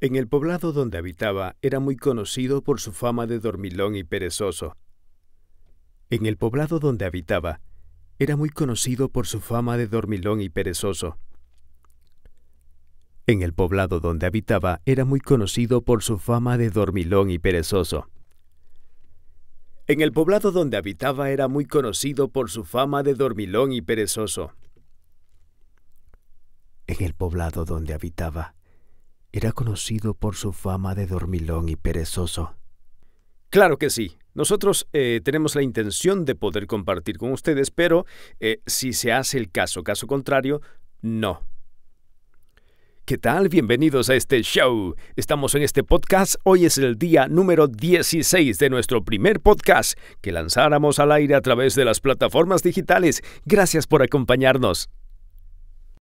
En el poblado donde habitaba era muy conocido por su fama de dormilón y perezoso. En el poblado donde habitaba era muy conocido por su fama de dormilón y perezoso. En el poblado donde habitaba era muy conocido por su fama de dormilón y perezoso. En el poblado donde habitaba era muy conocido por su fama de dormilón y perezoso. En el poblado donde habitaba era conocido por su fama de dormilón y perezoso. Claro que sí. Nosotros eh, tenemos la intención de poder compartir con ustedes, pero eh, si se hace el caso, caso contrario, no. ¿Qué tal? Bienvenidos a este show. Estamos en este podcast. Hoy es el día número 16 de nuestro primer podcast que lanzáramos al aire a través de las plataformas digitales. Gracias por acompañarnos.